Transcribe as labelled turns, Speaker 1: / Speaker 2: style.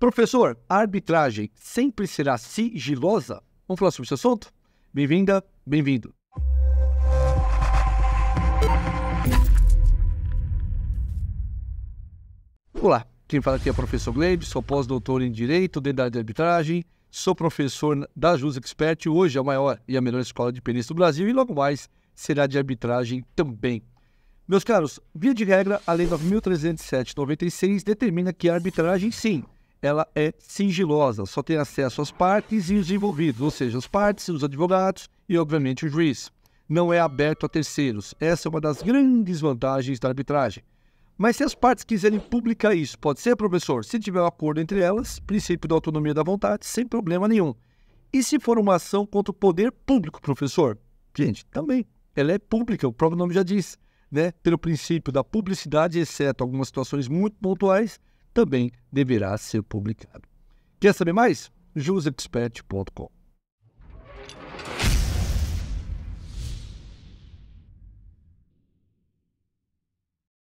Speaker 1: Professor, a arbitragem sempre será sigilosa? Vamos falar sobre esse assunto? Bem-vinda, bem-vindo. Olá, quem fala aqui é o professor Gleib, sou pós-doutor em Direito da Idade de Arbitragem, sou professor da JUS Expert, hoje a maior e a melhor escola de perícia do Brasil e logo mais será de arbitragem também. Meus caros, via de regra, a Lei 9.307-96 determina que a arbitragem, sim, ela é sigilosa, só tem acesso às partes e os envolvidos, ou seja, as partes, os advogados e, obviamente, o juiz. Não é aberto a terceiros. Essa é uma das grandes vantagens da arbitragem. Mas se as partes quiserem publicar isso, pode ser, professor? Se tiver um acordo entre elas, princípio da autonomia da vontade, sem problema nenhum. E se for uma ação contra o poder público, professor? Gente, também. Ela é pública, o próprio nome já diz. Né? Pelo princípio da publicidade, exceto algumas situações muito pontuais, também deverá ser publicado. Quer saber mais? jusexpert.com